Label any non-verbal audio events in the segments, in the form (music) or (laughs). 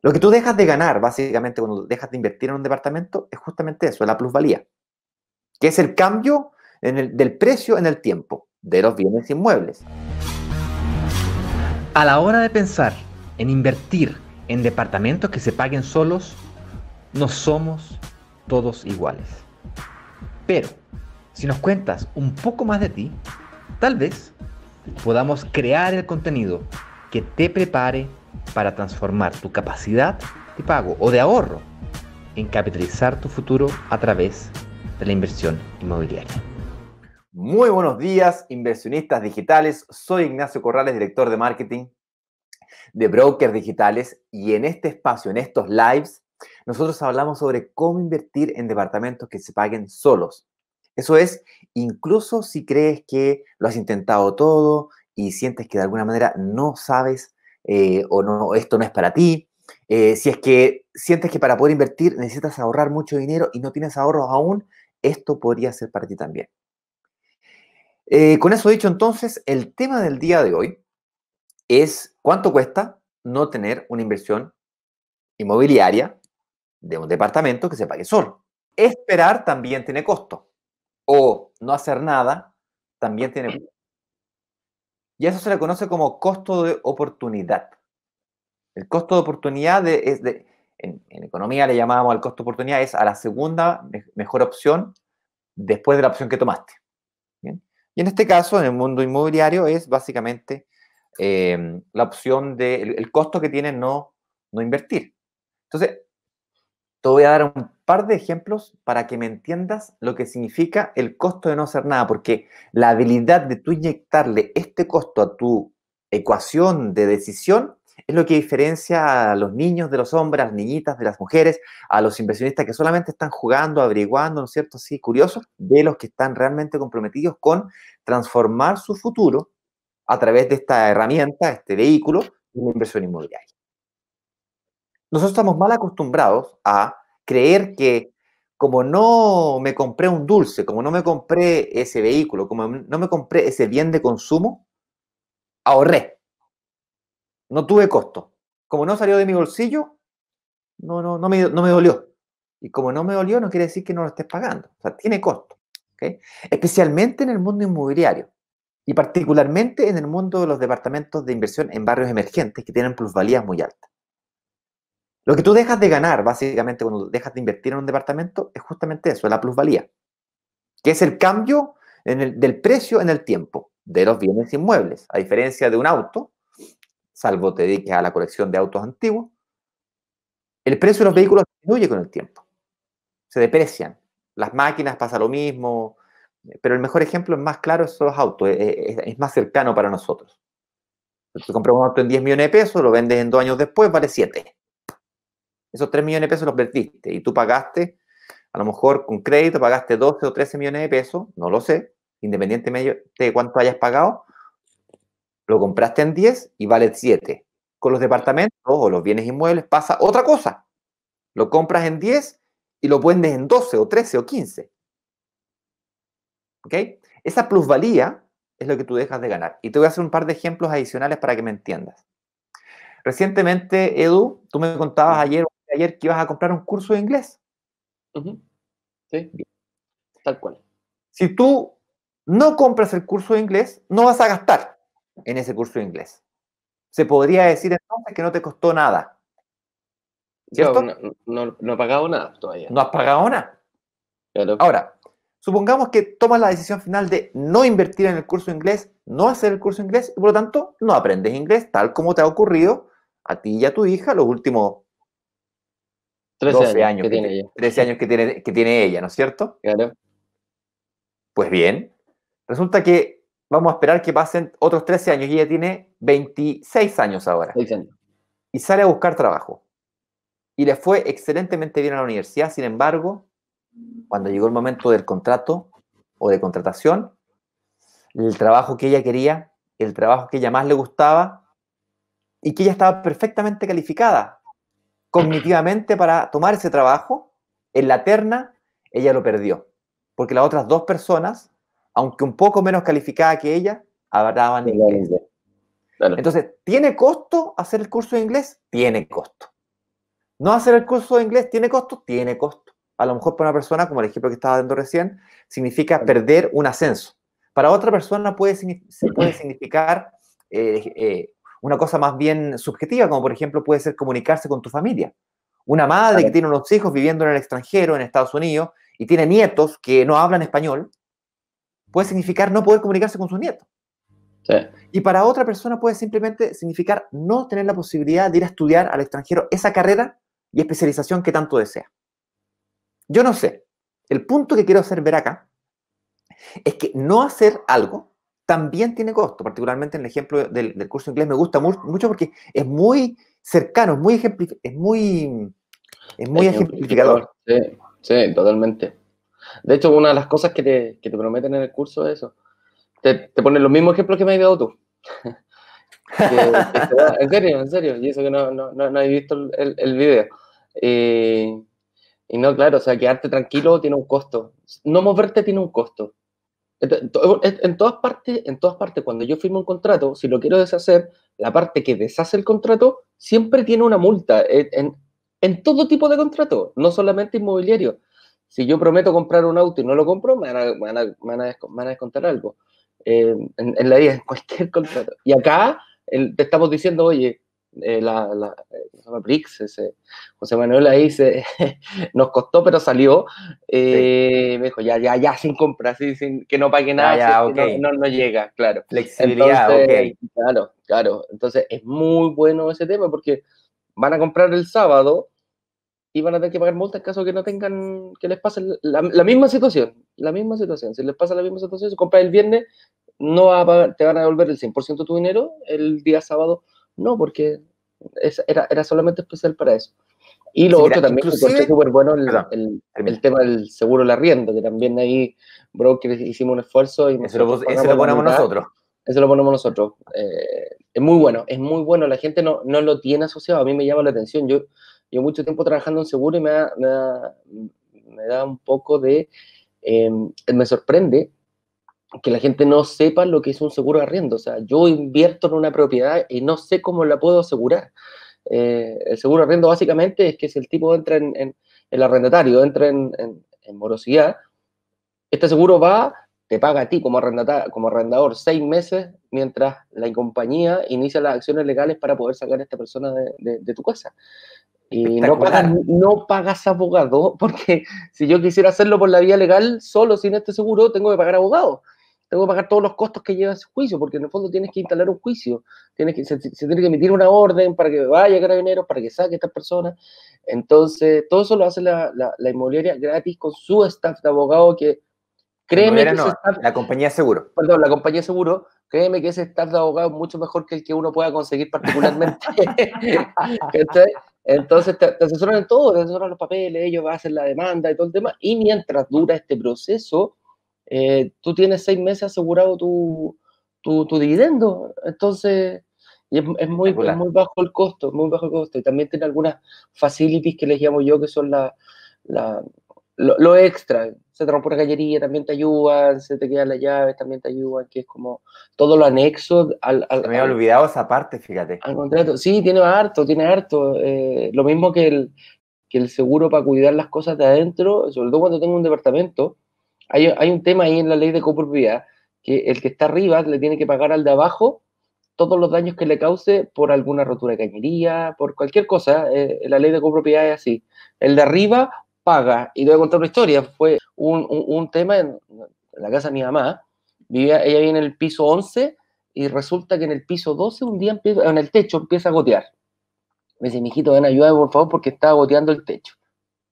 Lo que tú dejas de ganar, básicamente, cuando dejas de invertir en un departamento, es justamente eso, la plusvalía, que es el cambio del precio en el tiempo de los bienes inmuebles. A la hora de pensar en invertir en departamentos que se paguen solos, no somos todos iguales. Pero, si nos cuentas un poco más de ti, tal vez podamos crear el contenido que te prepare para transformar tu capacidad de pago o de ahorro en capitalizar tu futuro a través de la inversión inmobiliaria. Muy buenos días, inversionistas digitales. Soy Ignacio Corrales, director de marketing de Brokers Digitales y en este espacio, en estos lives, nosotros hablamos sobre cómo invertir en departamentos que se paguen solos. Eso es, incluso si crees que lo has intentado todo y sientes que de alguna manera no sabes eh, o no, esto no es para ti. Eh, si es que sientes que para poder invertir necesitas ahorrar mucho dinero y no tienes ahorros aún, esto podría ser para ti también. Eh, con eso dicho, entonces, el tema del día de hoy es cuánto cuesta no tener una inversión inmobiliaria de un departamento que se pague solo. Esperar también tiene costo. O no hacer nada también tiene costo. Y eso se le conoce como costo de oportunidad. El costo de oportunidad es en, economía le llamábamos al costo de oportunidad, es a la segunda mejor opción después de la opción que tomaste. Y en este caso, en el mundo inmobiliario, es básicamente em, la opción el, costo que tiene no, no invertir. Entonces, te voy a dar un par de ejemplos para que me entiendas lo que significa el costo de no hacer nada, porque la habilidad de tú inyectarle este costo a tu ecuación de decisión es lo que diferencia a los niños de los hombres, a las niñitas de las mujeres, a los inversionistas que solamente están jugando, averiguando, ¿no es cierto? Así, curiosos, de los que están realmente comprometidos con transformar su futuro a través de esta herramienta, este vehículo, de la inversión inmobiliaria. Nosotros estamos mal acostumbrados a creer que como no me compré un dulce, como no me compré ese vehículo, como no me compré ese bien de consumo, ahorré. No tuve costo. Como no salió de mi bolsillo, no, no, no, me, no me dolió. Y como no me dolió, no quiere decir que no lo estés pagando. O sea, tiene costo. Especialmente en el mundo inmobiliario. Y particularmente en el mundo de los departamentos de inversión en barrios emergentes que tienen plusvalías muy altas. Lo que tú dejas de ganar, básicamente, cuando dejas de invertir en un departamento, es justamente eso, la plusvalía, que es el cambio del precio en el tiempo de los bienes inmuebles. A diferencia de un auto, salvo te dediques a la colección de autos antiguos, el precio de los vehículos disminuye con el tiempo, se deprecian. Las máquinas pasa lo mismo, pero el mejor ejemplo es más claro son los autos, es, más cercano para nosotros. Si compras un auto en 10 millones de pesos, lo vendes en dos años después, vale 7. Esos 3 millones de pesos los perdiste y tú pagaste, a lo mejor con crédito pagaste 12 o 13 millones de pesos, no lo sé, independientemente de cuánto hayas pagado, lo compraste en 10 y vale 7. Con los departamentos o los bienes inmuebles pasa otra cosa. Lo compras en 10 y lo vendes en 12 o 13 o 15. ¿Ok? Esa plusvalía es lo que tú dejas de ganar. Y te voy a hacer un par de ejemplos adicionales para que me entiendas. Recientemente, Edu, tú me contabas ayer que ibas a comprar un curso de inglés. tal cual. Si tú no compras el curso de inglés, no vas a gastar en ese curso de inglés. Se podría decir entonces que no te costó nada. ¿Cierto? No, ha pagado nada todavía. No has pagado nada. Ahora, supongamos que tomas la decisión final de no invertir en el curso de inglés, no hacer el curso de inglés, y por lo tanto no aprendes inglés tal como te ha ocurrido a ti y a tu hija los últimos 13 años, que, tiene ella. 13 años que tiene, que tiene ella, ¿no es cierto? Claro. Pues bien, resulta que vamos a esperar que pasen otros 13 años y ella tiene 26 años ahora. Y sale a buscar trabajo. Y le fue excelentemente bien a la universidad, sin embargo, cuando llegó el momento del contrato o de contratación, el trabajo que ella quería, el trabajo que ella más le gustaba y que ella estaba perfectamente calificada cognitivamente para tomar ese trabajo, en la terna ella lo perdió, porque las otras dos personas, aunque un poco menos calificada que ella, hablaban inglés. Entonces, ¿tiene costo hacer el curso de inglés? Tiene costo. ¿No hacer el curso de inglés tiene costo? Tiene costo. A lo mejor para una persona, como el ejemplo que estaba dando recién, significa perder un ascenso. Para otra persona puede, puede (clears throat) significar eh, eh, una cosa más bien subjetiva, como por ejemplo puede ser comunicarse con tu familia. Una madre que tiene unos hijos viviendo en el extranjero, en Estados Unidos, y tiene nietos que no hablan español, puede significar no poder comunicarse con sus nietos. Y para otra persona puede simplemente significar no tener la posibilidad de ir a estudiar al extranjero esa carrera y especialización que tanto desea. Yo no sé. El punto que quiero hacer ver acá es que no hacer algo también tiene costo, particularmente en el ejemplo del, curso inglés me gusta mucho porque es muy cercano, es muy, es muy, es muy ejemplificador. Sí, totalmente. De hecho, una de las cosas que te, prometen en el curso es eso. Te, te, ponen los mismos ejemplos que me has dado tú. (laughs) en serio, en serio. Y eso que no, no, no, visto el, el video. Eh, y no, claro, o sea, quedarte tranquilo tiene un costo. No moverte tiene un costo. En todas partes, en todas partes, cuando yo firmo un contrato, si lo quiero deshacer, la parte que deshace el contrato siempre tiene una multa en, todo tipo de contrato, no solamente inmobiliario. Si yo prometo comprar un auto y no lo compro, me van a, descontar algo eh, en, la cualquier contrato. Y acá te estamos diciendo, oye, eh, la, la eh, ese, José Manuel ahí se, (laughs) nos costó, pero salió. Eh, Me dijo, ya, ya, ya, sin compra, sí, sin, que no pague nada, no, no, llega, claro. Flexibilidad, Claro, claro. Entonces es muy bueno ese tema porque van a comprar el sábado y van a tener que pagar multa en caso que no tengan, que les pase la, misma situación, la misma situación. Si les pasa la misma situación, si compras el viernes, no te van a devolver el 100% de tu dinero el día sábado no, porque era, era solamente especial para eso. Y lo otro también, también fue súper bueno el, tema del seguro la rienda, que también ahí, brokers hicimos un esfuerzo. y Eso, lo, ponemos nosotros. Eso eh, lo ponemos nosotros. es muy bueno, es muy bueno. La gente no, lo tiene asociado. A mí me llama la atención. Yo, yo mucho tiempo trabajando en seguro y me da, me un poco de... Em, me sorprende que la gente no sepa lo que es un seguro de arriendo. O sea, yo invierto en una propiedad y no sé cómo la puedo asegurar. Eh, el seguro de arriendo básicamente es que si el tipo entra en, el arrendatario entra en, morosidad, este seguro va, te paga a ti como, como arrendador seis meses mientras la compañía inicia las acciones legales para poder sacar a esta persona de, tu casa. Y no no pagas abogado, (laughs) porque si yo quisiera hacerlo por la vía legal, solo sin este seguro, tengo que pagar abogado tengo que pagar todos los costos que lleva ese juicio, porque en el fondo tienes que instalar un juicio, tienes que, se, tiene que emitir una orden para que vaya Carabineros, para que saque a persona Entonces, todo eso lo hace la, la, inmobiliaria gratis con su staff de abogado que, créeme que ese la compañía seguro. Perdón, la compañía seguro, créeme que ese staff de abogado es mucho mejor que el que uno pueda conseguir particularmente. (laughs) (laughs) Entonces, te, te, asesoran en todo, te asesoran los papeles, ellos a hacen la demanda y todo el tema. Y mientras dura este proceso, eh, tú tienes seis meses asegurado tu, tu, dividendo. Entonces, es, muy, muy, bajo el costo, muy bajo costo. Y también tiene algunas facilities que les llamo yo, que son la, la lo, extra. Se te rompe una gallería, también te ayudan, se te quedan las llaves, también te ayudan, que es como todo lo anexo al... al me he olvidado esa parte, fíjate. Al contrato, sí, tiene harto, tiene harto. Eh, lo mismo que el, que el seguro para cuidar las cosas de adentro, sobre todo cuando tengo un departamento, hay, un tema ahí en la ley de copropiedad que el que está arriba le tiene que pagar al de abajo todos los daños que le cause por alguna rotura de cañería, por cualquier cosa. Eh, la ley de copropiedad es así. El de arriba paga. Y te voy a contar una historia. Fue un, tema en la casa de mi mamá. Vivía, ella vive en el piso 11 y resulta que en el piso 12 un día empieza, en el techo empieza a gotear. Me dice, mijito, ven, ayúdame por favor porque está goteando el techo.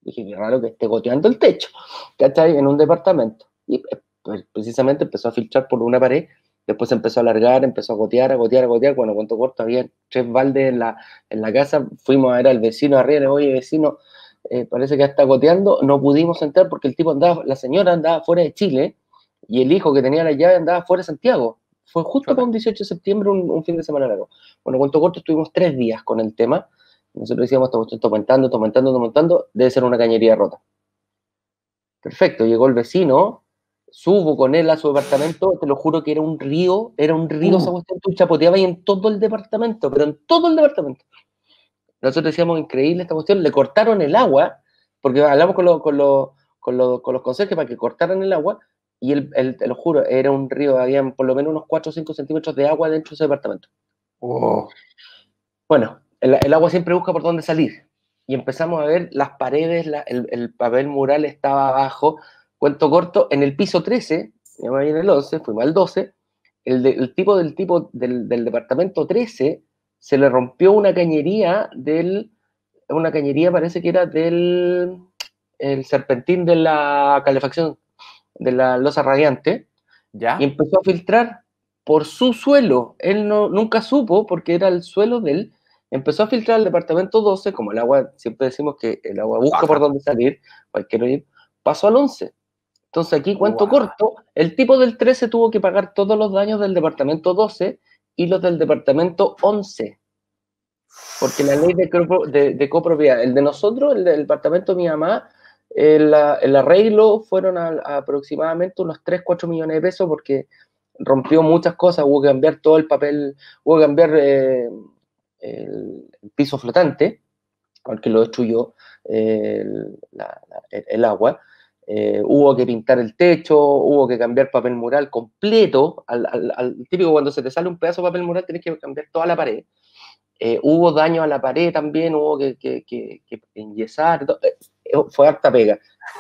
Dije, qué raro que esté goteando el techo, ¿cachai? En un departamento. Y eh, pues, precisamente empezó a filtrar por una pared, después empezó a alargar, empezó a gotear, a gotear, a gotear. Bueno, cuánto corto, había tres baldes en la, en la casa, fuimos a ver al vecino arriba, le oye, vecino, eh, parece que está goteando, no pudimos entrar porque el tipo andaba, la señora andaba fuera de Chile y el hijo que tenía la llave andaba fuera de Santiago. Fue justo para un 18 de septiembre, un, fin de semana largo. Bueno, cuánto corto, estuvimos tres días con el tema nosotros decíamos, esta cuestión está aumentando, aumentando, aumentando, debe ser una cañería rota. Perfecto, llegó el vecino, subo con él a su departamento, te lo juro que era un río, era un río se uh. esa cuestión, tú ahí en todo el departamento, pero en todo el departamento. Nosotros decíamos, increíble esta cuestión, le cortaron el agua, porque hablamos con, los, con, para que cortaran el agua, y el, te lo juro, era un río, habían por lo menos unos 4 o 5 centímetros de agua dentro de ese departamento. Oh. Bueno, el, agua siempre busca por dónde salir. Y empezamos a ver las paredes, el, papel mural estaba abajo. Cuento corto, en el piso 13, me el 11, fuimos al 12, el, tipo del tipo del, departamento 13 se le rompió una cañería del, una cañería parece que era del el serpentín de la calefacción, de la losa radiante, ¿Ya? y empezó a filtrar por su suelo. Él no, nunca supo porque era el suelo del empezó a filtrar el departamento 12, como el agua, siempre decimos que el agua busca por dónde salir, cualquier ir, pasó al 11. Entonces aquí, cuento corto, el tipo del 13 tuvo que pagar todos los daños del departamento 12 y los del departamento 11. Porque la ley de, copropiedad, el de nosotros, el del departamento de mi mamá, el, arreglo fueron aproximadamente unos 3, 4 millones de pesos porque rompió muchas cosas, hubo que cambiar todo el papel, hubo que cambiar... Eh, el piso flotante, porque lo destruyó el, agua. Eh, hubo que pintar el techo, hubo que cambiar papel mural completo. Al, típico, cuando se te sale un pedazo de papel mural, tienes que cambiar toda la pared. Eh, hubo daño a la pared también, hubo que, que, que, enyesar. Eh, fue harta pega.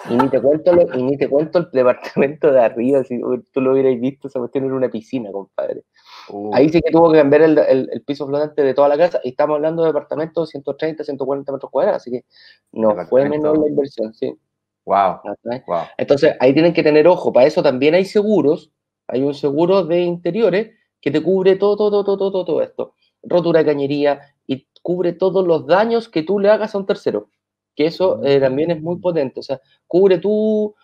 Y ni, te cuento ni te cuento el departamento de arriba, si tú lo hubierais visto, se cuestión era una piscina, compadre. Ahí uh. sí que tuvo que cambiar el, piso flotante de toda la casa. Y estamos hablando de departamentos de 130, 140 metros cuadrados. Así que no fue menor la inversión, sí. Wow. Ah, Entonces ahí tienen que tener ojo. Para eso también hay seguros. Hay un seguro de interiores que te cubre todo, todo, todo, todo, todo, esto. Rotura de cañería y cubre todos los daños que tú le hagas a un tercero. Que eso eh, mm. también es muy potente. O sea, cubre tú,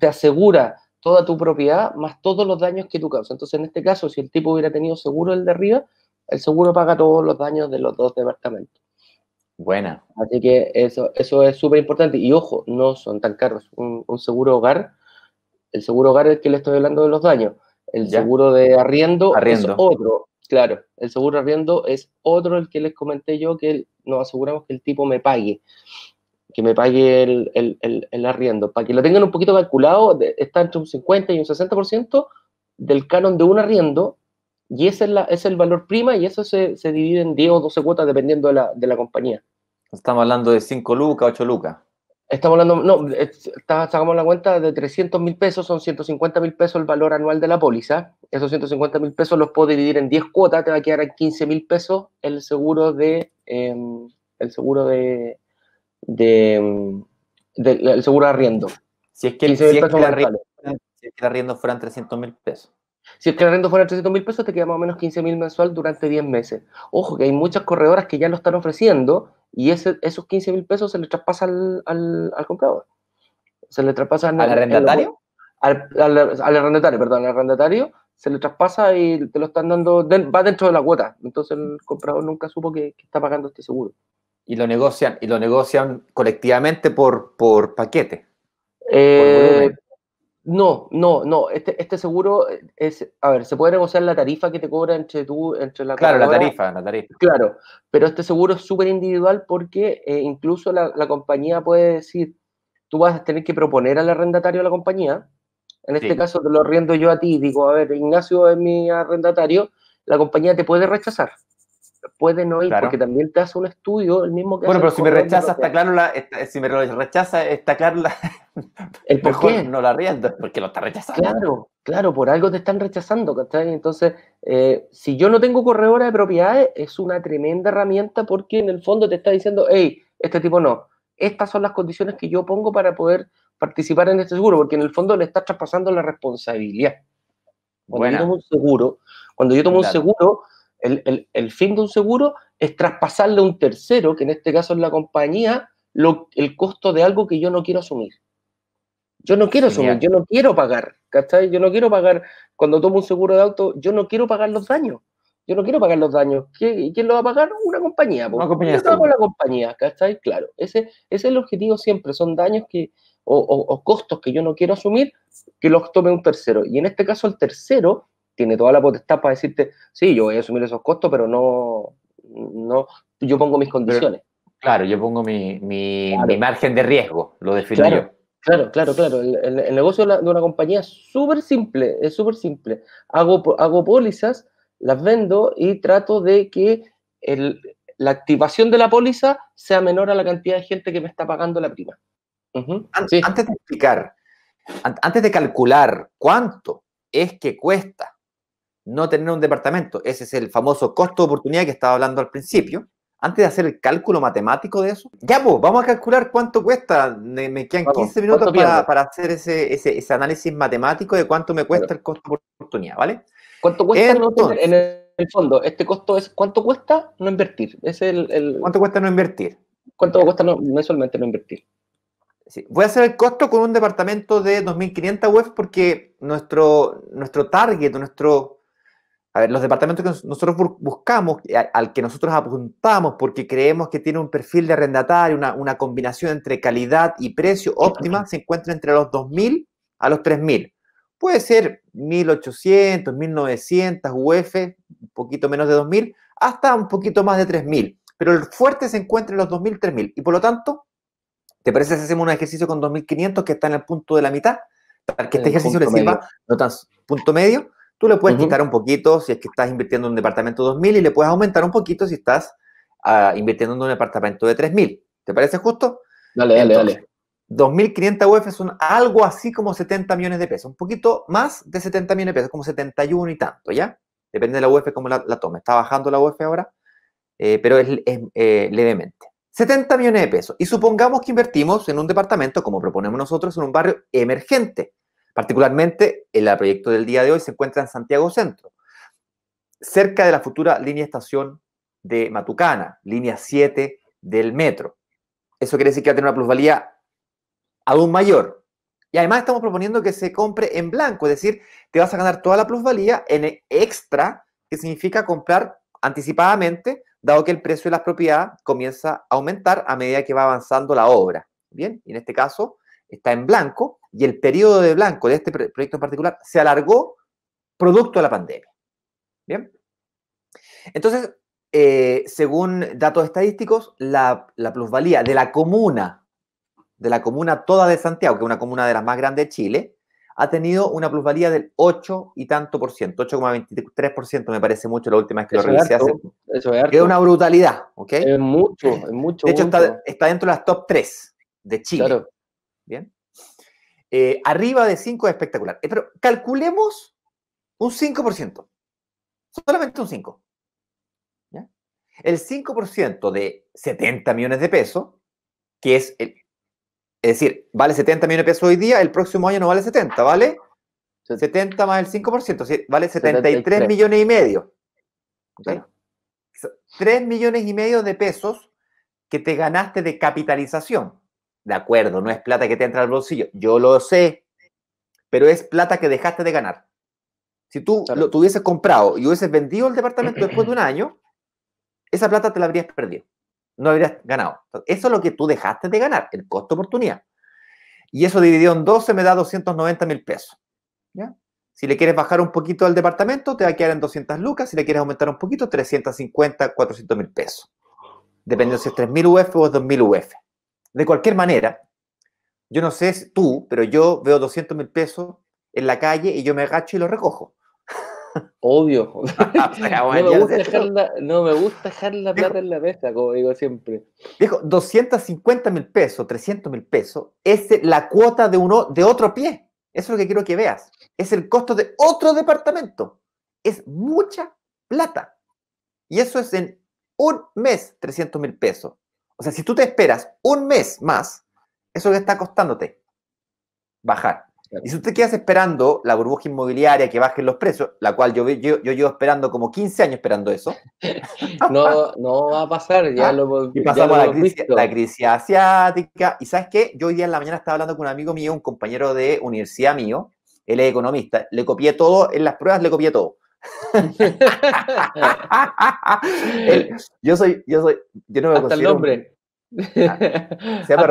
te asegura toda tu propiedad más todos los daños que tú causas. Entonces, en este caso, si el tipo hubiera tenido seguro el de arriba, el seguro paga todos los daños de los dos departamentos. Buena. Así que eso, eso es súper importante. Y ojo, no son tan caros. Un, seguro hogar, el seguro hogar es el que le estoy hablando de los daños. El seguro de arriendo, arriendo, es otro. Claro, el seguro arriendo es otro el que les comenté yo que nos aseguramos que el tipo me pague que me pague el, arriendo. Para que lo tengan un poquito calculado, está entre un 50 y un 60% del canon de un arriendo, y ese es, la, es el valor prima, y eso se, divide en 10 o 12 cuotas dependiendo de la, compañía. Estamos hablando de 5 lucas, 8 lucas. Estamos hablando, no, está, sacamos la cuenta de 300 mil pesos, son 150 mil pesos el valor anual de la póliza. Esos 150 mil pesos los puedo dividir en 10 cuotas, te va a quedar en 15 mil pesos el seguro de, em, el seguro de, de, mm, el seguro de arriendo. Si es que el, arriendo, fueran 300 mil pesos. Si es que el arriendo fuera 300 mil pesos, te queda más o menos 15 mil mensual durante 10 meses. Ojo, que hay muchas corredoras que ya lo están ofreciendo y ese, esos 15 mil pesos se le traspasa al, comprador. Se le traspasa al, arrendatario. Al, arrendatario, perdón, al arrendatario se le traspasa y te lo están dando, va dentro de la cuota. Entonces el comprador nunca supo que está pagando este seguro. Y lo negocian, y lo negocian colectivamente por, por paquete. Eh, no, no, no. Este, este seguro es, a ver, se puede negociar la tarifa que te cobra entre tú, entre la Claro, la tarifa, la tarifa. Claro, pero este seguro es súper individual porque eh, incluso la, compañía puede decir, tú vas a tener que proponer al arrendatario a la compañía. En este caso te lo riendo yo a ti, digo, a ver, Ignacio es mi arrendatario, la compañía te puede rechazar puede no ir porque también te hace un estudio, el mismo que Bueno, pero si me rechaza, está claro si me rechaza, está claro el por qué? no la riendo, porque lo está rechazando. Claro, claro, por algo te están rechazando, ¿cachai? Entonces, eh, si yo no tengo corredora de propiedades, es una tremenda herramienta porque en el fondo te está diciendo, hey, este tipo no, estas son las condiciones que yo pongo para poder participar en este seguro, porque en el fondo le estás traspasando la responsabilidad. Cuando yo tomo un seguro, cuando yo tomo un seguro, el, fin de un seguro es traspasarle a un tercero, que en este caso es la compañía, lo, el costo de algo que yo no quiero asumir. Yo no quiero asumir, yo no quiero pagar, ¿cachai? Yo no quiero pagar, cuando tomo un seguro de auto, yo no quiero pagar los daños. Yo no quiero pagar los daños. ¿Quién, quién lo va a pagar? Una compañía. Una compañía. Yo la compañía, ¿cachai? Claro, ese, ese, es el objetivo siempre, son daños que, o costos que yo no quiero asumir, que los tome un tercero. Y en este caso el tercero tiene toda la potestad para decirte, sí, yo voy a asumir esos costos, pero no, no yo pongo mis condiciones. claro, yo pongo mi, margen de riesgo, lo defino yo. Claro, claro, claro. El, negocio de, una compañía es súper simple, es súper simple. Hago, hago pólizas, las vendo y trato de que la activación de la póliza sea menor a la cantidad de gente que me está pagando la prima. Antes de explicar, antes de calcular cuánto es que cuesta no tener un departamento. Ese es el famoso costo de oportunidad que estaba hablando al principio. Antes de hacer el cálculo matemático de eso, ya, pues, vamos a calcular cuánto cuesta. Me, quedan 15 minutos para, hacer ese, ese, análisis matemático de cuánto me cuesta el costo de oportunidad, ¿vale? ¿Cuánto cuesta tener en el fondo? Este costo es cuánto cuesta no invertir. Es el, ¿Cuánto cuesta no invertir? ¿Cuánto cuesta no, mensualmente no invertir? Sí. Voy a hacer el costo con un departamento de 2.500 web porque nuestro, nuestro target, nuestro a ver, los departamentos que nosotros buscamos, eh, al que nosotros apuntamos porque creemos que tiene un perfil de arrendatario, una, combinación entre calidad y precio óptima, se encuentra entre los 2.000 a los 3.000. Puede ser 1.800, 1.900 UF, un poquito menos de 2.000, hasta un poquito más de 3.000. Pero el fuerte se encuentra en los 2.000, 3.000. Y por lo tanto, ¿te parece si hacemos un ejercicio con 2.500 que está en el punto de la mitad? Para que este ejercicio reciba no tan punto medio Tú le puedes quitar un poquito si es que estás invirtiendo en un departamento de 2.000 y le puedes aumentar un poquito si estás ah, invirtiendo en un departamento de 3.000. ¿Te parece justo? Dale, dale, dale. 2.500 UF son algo así como 70 millones de pesos, un poquito más de 70 millones de pesos, como 71 y tanto, ¿ya? Depende de la UF cómo la, toma. tome. Está bajando la UF ahora, eh, pero es, eh, levemente. 70 millones de pesos. Y supongamos que invertimos en un departamento, como proponemos nosotros, en un barrio emergente. Particularmente, el proyecto del día de hoy se encuentra en Santiago Centro, cerca de la futura línea estación de Matucana, línea 7 del metro. Eso quiere decir que va a tener una plusvalía aún mayor. Y además estamos proponiendo que se compre en blanco, es decir, te vas a ganar toda la plusvalía en extra, que significa comprar anticipadamente, dado que el precio de la propiedad comienza a aumentar a medida que va avanzando la obra. Bien, y en este caso está en blanco y el periodo de blanco de este proyecto en particular se alargó producto de la pandemia. Bien. Entonces, eh, según datos estadísticos, la, plusvalía de la comuna, de la comuna toda de Santiago, que es una comuna de las más grandes de Chile, ha tenido una plusvalía del 8 y tanto por ciento, 8,23 por ciento, me parece mucho la última vez que lo revisé. hace, eso es, que es una brutalidad, ¿ok? Es mucho, es mucho. De hecho, Está, dentro de las top 3 de Chile. Bien. Eh, arriba de 5 es espectacular. Eh, pero calculemos un 5%. Solamente un 5%. El 5% de 70 millones de pesos, que es, es decir, vale 70 millones de pesos hoy día, el próximo año no vale 70, ¿vale? 70 más el 5%, vale 73, millones y medio. 3 millones y medio de pesos que te ganaste de capitalización. De acuerdo, no es plata que te entra al bolsillo, yo lo sé, pero es plata que dejaste de ganar. Si tú lo hubieses comprado y hubieses vendido el departamento después de un (clears throat) año, esa plata te la habrías perdido, no habrías ganado. Eso es lo que tú dejaste de ganar, el costo oportunidad. Y eso dividido en 12 me da 290 mil pesos. Si le quieres bajar un poquito al departamento, te va a quedar en 200 lucas. Si le quieres aumentar un poquito, 350, 400 mil pesos. Dependiendo si es 3.000 UF o 2.000 UF. De cualquier manera, yo no sé tú, pero yo veo 200 mil pesos en la calle y yo me agacho y lo recojo. Obvio. (laughs) (laughs) no, me gusta dejar la, plata en la mesa, como digo siempre. Dijo, 250 mil pesos, 300 mil pesos, es la cuota de, uno, de otro pie. Eso es lo que quiero que veas. Es el costo de otro departamento. Es mucha plata. Y eso es en un mes, 300 mil pesos. O sea, si tú te esperas un mes más, eso que está costándote bajar. Y si tú te quedas esperando la burbuja inmobiliaria que bajen los precios, la cual yo, yo, llevo esperando como 15 años esperando eso. (laughs) no, no va a pasar, ya ah, lo Y pasamos la crisis, la crisis, asiática. Y sabes qué, yo hoy día en la mañana estaba hablando con un amigo mío, un compañero de universidad mío, él es economista, le copié todo, en las pruebas le copié todo. (laughs) yo soy, yo soy, yo no me Hasta el nombre. Ah,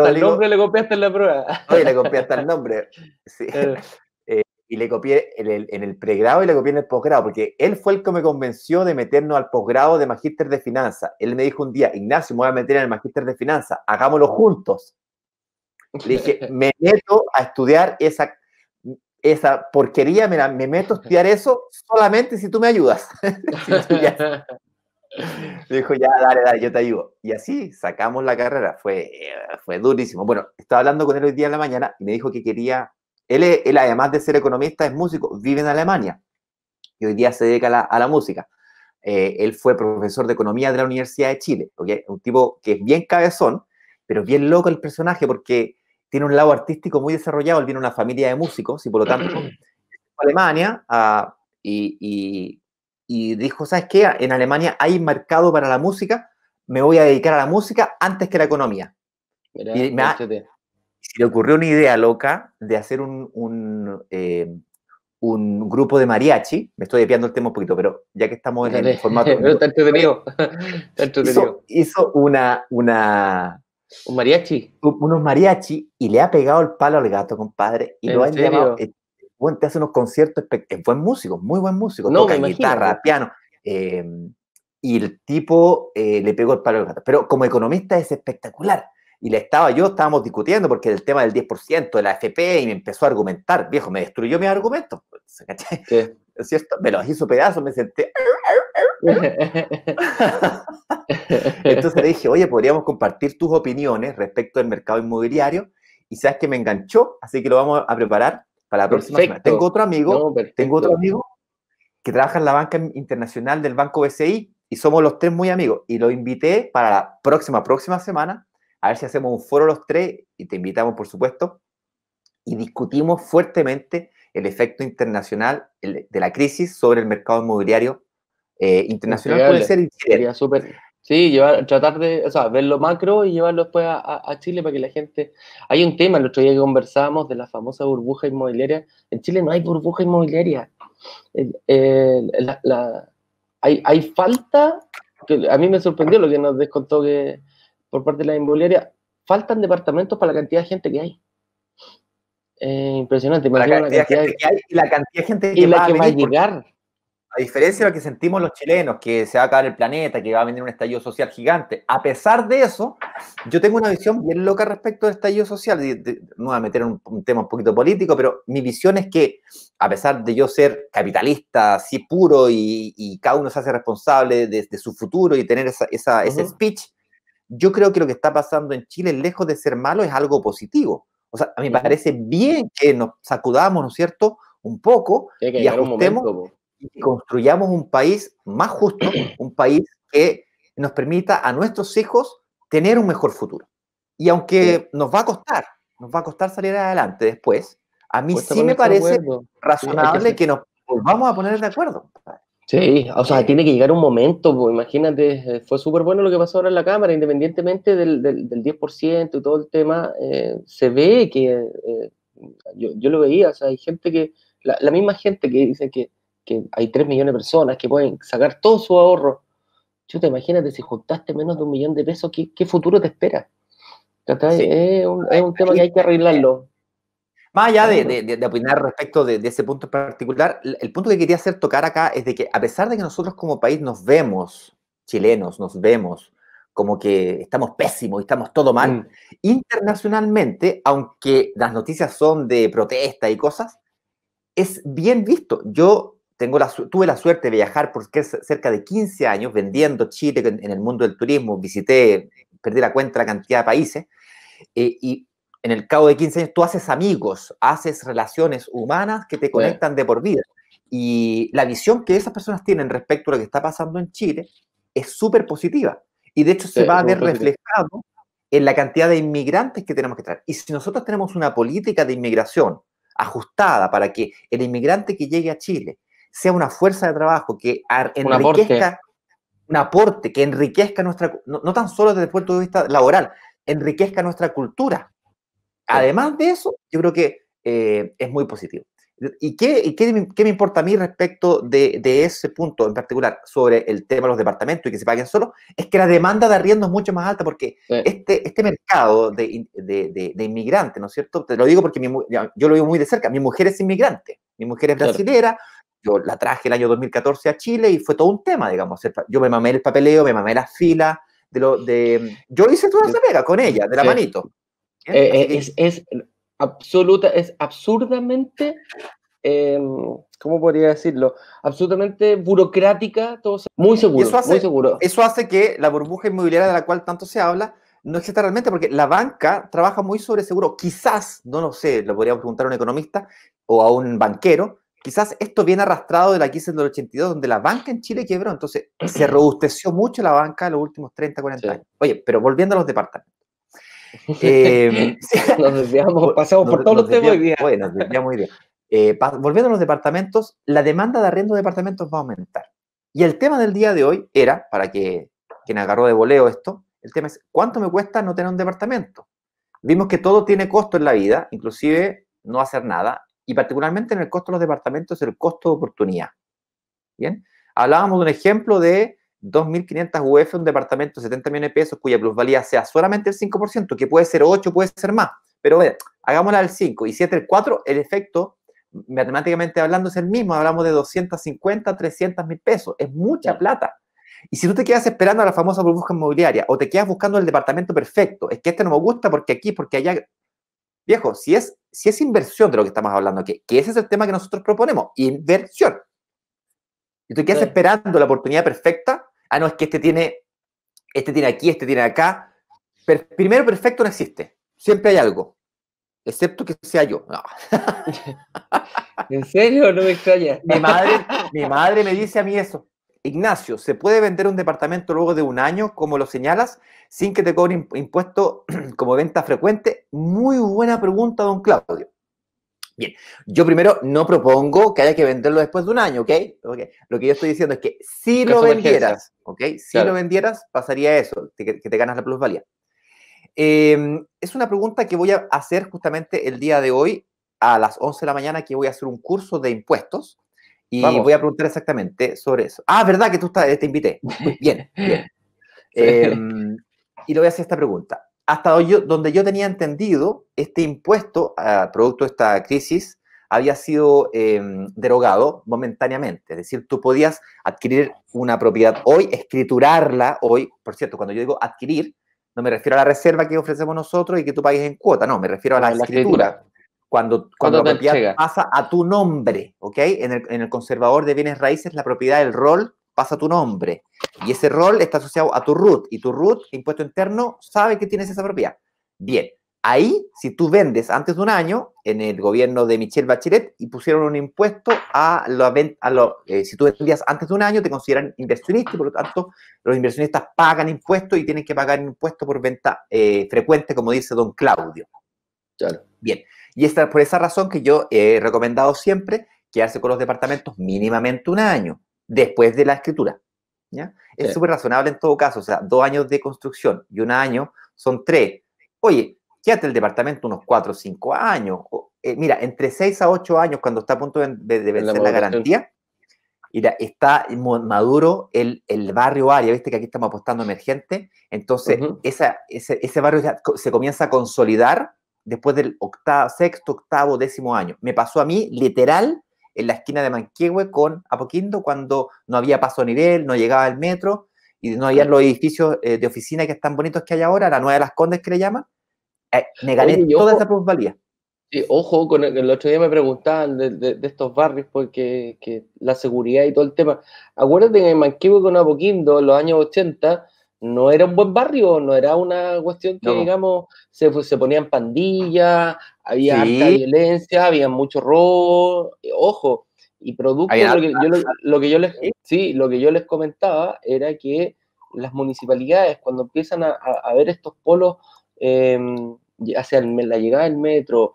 el nombre le copiaste en la prueba. le copié hasta el nombre. (laughs) Eh. (laughs) Eh, y le copié en el, pregrado y le copié en el posgrado, porque él fue el que me convenció de meternos al posgrado de magíster de finanzas. Él me dijo un día, Ignacio, me voy a meter en el magíster de finanzas, hagámoslo juntos. Le dije, me meto a estudiar esa esa porquería, mira, me meto a (laughs) estudiar eso solamente si tú me ayudas. (laughs) (laughs) dijo, ya, dale, dale, yo te ayudo. Y así sacamos la carrera, fue, fue durísimo. Bueno, estaba hablando con él hoy día en la mañana y me dijo que quería, él, él además de ser economista, es músico, vive en Alemania y hoy día se dedica a la, música. Eh, él fue profesor de economía de la Universidad de Chile, ¿okay? un tipo que es bien cabezón, pero bien loco el personaje porque tiene un lado artístico muy desarrollado, él viene de una familia de músicos y por lo tanto (clears throat) a Alemania ah, y, dijo, ¿sabes qué? En Alemania hay mercado para la música, me voy a dedicar a la música antes que a la economía. y me le ocurrió una idea loca de hacer un, eh, un, grupo de mariachi, me estoy desviando el tema un poquito, pero ya que estamos en el formato... (laughs) está entretenido, (laughs) está entretenido. Hizo, hizo una, una un mariachi. Unos mariachi y le ha pegado el palo al gato, compadre. Y lo han serio? Eh, bueno, te hace unos conciertos. Es buen músico, muy buen músico. No, toca guitarra, piano. Em, y el tipo eh, le pegó el palo al gato. Pero como economista es espectacular. Y le estaba yo, estábamos discutiendo porque el tema del 10% de la FP y me empezó a argumentar. Viejo, me destruyó mis argumentos. (laughs) ¿Es cierto? Me lo hizo pedazos, me senté. Entonces le dije, oye, podríamos compartir tus opiniones respecto del mercado inmobiliario. Y sabes que me enganchó, así que lo vamos a preparar para la próxima semana. Tengo otro amigo, tengo otro amigo que trabaja en la banca internacional del Banco BCI y somos los tres muy amigos. Y lo invité para la próxima, próxima semana, a ver si hacemos un foro los tres y te invitamos, por supuesto, y discutimos fuertemente el efecto internacional de la crisis sobre el mercado inmobiliario eh, internacional puede ser Sería súper. Sí, llevar, tratar de, o sea, verlo macro y llevarlo después a, Chile para que la gente. Hay un tema, el otro día que conversábamos de la famosa burbuja inmobiliaria. En Chile no hay burbuja inmobiliaria. Hay, falta, que a mí me sorprendió lo que nos descontó que por parte de la inmobiliaria, faltan departamentos para la cantidad de gente que hay. impresionante. La cantidad, la cantidad, de gente que hay y la que, va a llegar. A diferencia de lo que sentimos los chilenos, que se va a acabar el planeta, que va a venir un estallido social gigante, a pesar de eso, yo tengo una visión bien loca respecto del estallido social. No voy a meter un, tema un poquito político, pero mi visión es que, a pesar de yo ser capitalista así puro y, cada uno se hace responsable de, su futuro y tener esa, ese speech, yo creo que lo que está pasando en Chile, lejos de ser malo, es algo positivo. O sea, a mí me parece bien que nos sacudamos, ¿no es cierto?, un poco y ajustemos construyamos un país más justo, (clears throat) un país que nos permita a nuestros hijos tener un mejor futuro. Y aunque nos va a costar, nos va a costar salir adelante después, a mí sí me parece razonable que nos volvamos a poner de acuerdo. Sí, o sea, tiene que llegar un momento, pues, imagínate, fue súper bueno lo que pasó ahora en la Cámara, independientemente del, del, 10% y todo el tema, eh, se ve que, eh, yo, yo, lo veía, o sea, hay gente que, la misma gente que dice que que hay 3 millones de personas que pueden sacar todo su ahorro. imaginas imagínate si juntaste menos de un millón de pesos, ¿qué, futuro te espera? Es, un, tema que hay que arreglarlo. Más allá de, opinar respecto de, ese punto en particular, el punto que quería hacer tocar acá es de que a pesar de que nosotros como país nos vemos, chilenos, nos vemos como que estamos pésimos y estamos todo mal, mm. internacionalmente, aunque las noticias son de protesta y cosas, es bien visto. Yo tengo la, tuve la suerte de viajar por cerca de 15 años vendiendo Chile en, el mundo del turismo, visité, perdí la cuenta la cantidad de países, eh, y en el cabo de 15 años tú haces amigos, haces relaciones humanas que te conectan de por vida. Y la visión que esas personas tienen respecto a lo que está pasando en Chile es súper positiva. Y de hecho se va a ver reflejado en la cantidad de inmigrantes que tenemos que traer. Y si nosotros tenemos una política de inmigración ajustada para que el inmigrante que llegue a Chile sea una fuerza de trabajo que enriquezca, un aporte, que enriquezca nuestra, no, tan solo desde el punto de vista laboral, enriquezca nuestra cultura. Además de eso, yo creo que eh, es muy positivo. ¿Y, qué, qué, qué, me importa a mí respecto de, ese punto en particular sobre el tema de los departamentos y que se paguen solo? Es que la demanda de arriendo es mucho más alta porque este, este mercado de, de, inmigrantes, ¿no es cierto? Te lo digo porque yo lo veo muy de cerca. Mi mujer es inmigrante, mi mujer es brasilera, yo la traje el año 2014 a Chile y fue todo un tema, digamos. Yo me mamé el papeleo, me mamé las filas. De lo, de, yo hice toda esa pega con ella, de la manito. Eh, eh, es, es, absoluta, es absurdamente, em, ¿cómo podría decirlo? Absolutamente burocrática, todo, muy seguro, eso hace, muy seguro. Eso hace que la burbuja inmobiliaria de la cual tanto se habla no exista realmente, porque la banca trabaja muy sobre seguro. Quizás, no lo sé, lo podríamos preguntar a un economista o a un banquero, Quizás esto viene arrastrado de la crisis del 82, donde la banca en Chile quebró. Entonces, (clears throat) se robusteció mucho la banca en los últimos 30, 40 años. Oye, pero volviendo a los departamentos. (laughs) Eh, (laughs) (laughs) pasamos por todos los temas Bueno, ya muy eh, volviendo a los departamentos, la demanda de arriendo de departamentos va a aumentar. Y el tema del día de hoy era, para que quien agarró de voleo esto, el tema es, ¿cuánto me cuesta no tener un departamento? Vimos que todo tiene costo en la vida, inclusive no hacer nada, y particularmente en el costo de los departamentos, el costo de oportunidad. Bien, hablábamos de un ejemplo de 2.500 UF, un departamento de 70 millones de pesos, cuya plusvalía sea solamente el 5%, que puede ser 8, puede ser más, pero ve, hagámosla del 5 y 7 el 4, el efecto, matemáticamente hablando, es el mismo, hablamos de 250, 300 mil pesos, es mucha plata. Y si tú te quedas esperando a la famosa burbuja inmobiliaria o te quedas buscando el departamento perfecto, es que este no me gusta porque aquí, porque allá, viejo, si es si es inversión de lo que estamos hablando, que, que ese es el tema que nosotros proponemos, inversión. Y tú quedas esperando la oportunidad perfecta. Ah, no, es que este tiene, este tiene aquí, este tiene acá. primero, perfecto no existe. Siempre hay algo. Excepto que sea yo. (laughs) ¿En serio? No me extraña. madre, mi madre me dice a mí eso. Ignacio, ¿se puede vender un departamento luego de un año, como lo señalas, sin que te cobren impuesto (clears throat) como venta frecuente? Muy buena pregunta, don Claudio. Bien, yo primero no propongo que haya que venderlo después de un año, ¿ok? Lo que yo estoy diciendo es que si lo vendieras, ¿ok? Si lo vendieras, pasaría eso, que, te ganas la plusvalía. Em, es una pregunta que voy a hacer justamente el día de hoy a las 11 de la mañana, que voy a hacer un curso de impuestos y voy a preguntar exactamente sobre eso. Ah, ¿verdad que tú eh, te invité? Bien, (laughs) bien. Em, y le voy a hacer esta pregunta. Hasta donde yo, donde yo tenía entendido, este impuesto, a ah, producto de esta crisis, había sido em, derogado momentáneamente. Es decir, tú podías adquirir una propiedad hoy, escriturarla hoy. Por cierto, cuando yo digo adquirir, no me refiero a la reserva que ofrecemos nosotros y que tú pagues en cuota, no, me refiero a la, escritura. Cuando, cuando, la propiedad pasa a tu nombre, ¿ok? En el, en el, conservador de bienes raíces, la propiedad del rol pasa a tu nombre. Y ese rol está asociado a tu root Y tu root impuesto interno, sabe que tienes esa propiedad. Bien, ahí, si tú vendes antes de un año, en el gobierno de Michelle Bachelet, y pusieron un impuesto a la a lo, eh, si tú vendías antes de un año, te consideran inversionista y por lo tanto los inversionistas pagan impuestos y tienen que pagar impuestos por venta eh, frecuente, como dice don Claudio. Claro. Bien. Y es por esa razón que yo he recomendado siempre quedarse con los departamentos mínimamente un año después de la escritura. ¿ya? Es súper razonable en todo caso, o sea, dos años de construcción y un año son tres. Oye, quédate el departamento unos cuatro o cinco años. Eh, mira, entre seis a ocho años cuando está a punto de, de vencer la, garantía. Mira, está maduro el, el, barrio área, viste que aquí estamos apostando emergente, entonces ese, ese, barrio se comienza a consolidar después del octavo, sexto, octavo, décimo año. Me pasó a mí, literal, en la esquina de Manquehue con Apoquindo, cuando no había paso a nivel, no llegaba el metro y no había los edificios eh, de oficina que están bonitos que hay ahora, la Nueva de las Condes que le llaman. Eh, me gané toda esa plusvalía. Sí, ojo, con el, otro día me preguntaban de, estos barrios, porque la seguridad y todo el tema. Acuérdate que en Manquehue con Apoquindo, en los años 80, no era un buen barrio, no era una cuestión que, digamos, se, se ponían pandillas, había alta violencia, había mucho robo, eh, ojo, y producto lo que, yo, les sí, lo que yo les comentaba era que las municipalidades cuando empiezan a, ver estos polos eh, hacia la llegada del metro,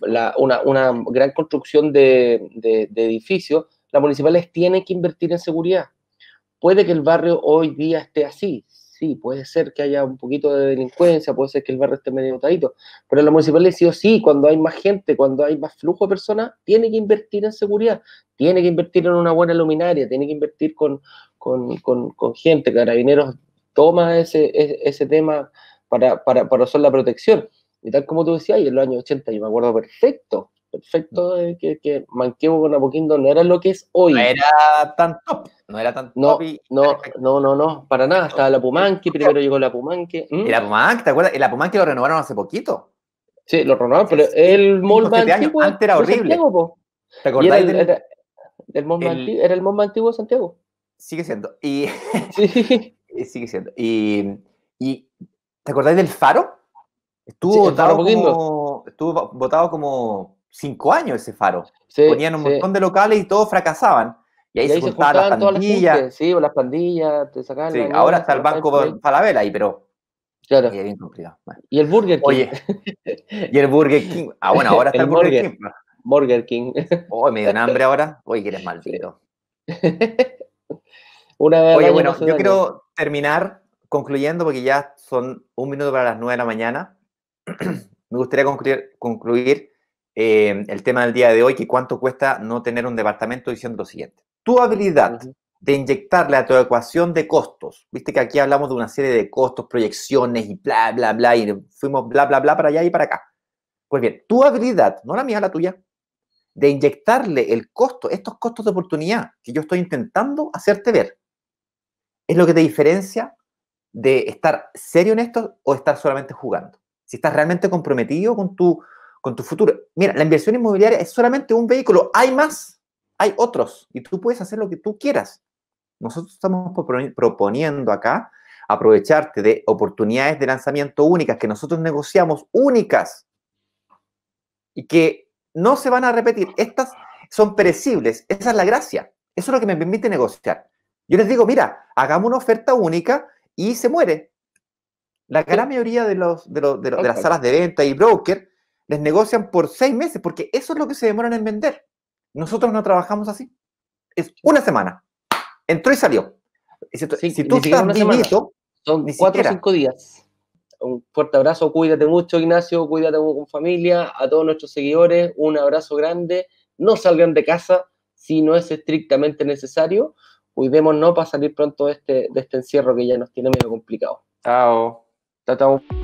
la, una, una, gran construcción de, de edificios, las municipales tienen que invertir en seguridad Puede que el barrio hoy día esté así, sí, puede ser que haya un poquito de delincuencia, puede ser que el barrio esté medio notadito, pero la municipalidad sí o sí, cuando hay más gente, cuando hay más flujo de personas, tiene que invertir en seguridad, tiene que invertir en una buena luminaria, tiene que invertir con, gente, carabineros toma ese, ese, tema para, para, para la protección. Y tal como tú decías, y en los años 80 yo me acuerdo perfecto, perfecto de mm. eh, que, que Manquebo con Apoquindo no era lo que es hoy. No era tan top, no era tan no, top no, no, no, no, para nada. Estaba la Pumanque, primero llegó la Pumanque. ¿Mm? ¿Y te acuerdas? La Pumanque lo renovaron hace poquito. Sí, lo renovaron, pero el Mall Manquebo antes era horrible. ¿Te acordáis del... era, el Antiguo, era el Mall Antiguo de Santiago. Sigue siendo. Y... (laughs) sigue siendo. Y, ¿te acordáis del Faro? Estuvo, votado estuvo votado como cinco años ese faro. Ponían un montón de locales y todos fracasaban. Y ahí, se, juntaban, las pandillas. sí, o las pandillas, te sacaban. Sí, ahora está el banco Falabella ahí, pero. Claro. Y, el Burger King. Oye, y el Burger King. Ah, bueno, ahora está (laughs) el, Burger, King. Burger King. Oh, me dio hambre ahora. Oye, que eres maldito. Una vez Oye, bueno, yo quiero terminar concluyendo porque ya son un minuto para las nueve de la mañana. (clears throat) me gustaría concluir, concluir Em, el tema del día de hoy, que cuánto cuesta no tener un departamento, diciendo lo siguiente. Tu habilidad de inyectarle a tu ecuación de costos, viste que aquí hablamos de una serie de costos, proyecciones y bla, bla, bla, y fuimos bla, bla, bla para allá y para acá. Pues bien, tu habilidad, no la mía, la tuya, de inyectarle el costo, estos costos de oportunidad que yo estoy intentando hacerte ver, es lo que te diferencia de estar serio en esto o estar solamente jugando. Si estás realmente comprometido con tu con tu futuro. Mira, la inversión inmobiliaria es solamente un vehículo, hay más, hay otros, y tú puedes hacer lo que tú quieras. Nosotros estamos proponiendo acá aprovecharte de oportunidades de lanzamiento únicas que nosotros negociamos, únicas, y que no se van a repetir. Estas son perecibles, esa es la gracia, eso es lo que me permite negociar. Yo les digo, mira, hagamos una oferta única y se muere. La gran mayoría de, los, de, las salas de venta y broker les negocian por seis meses, porque eso es lo que se demoran en vender. Nosotros no trabajamos así. Es una semana. Entró y salió. Si, tú estás vivito son cuatro o cinco días. Un fuerte abrazo, cuídate mucho, Ignacio, cuídate con familia, a todos nuestros seguidores, un abrazo grande. No salgan de casa si no es estrictamente necesario. Cuidémonos para salir pronto de este, de este encierro que ya nos tiene medio complicado. Chao. Chao, chao.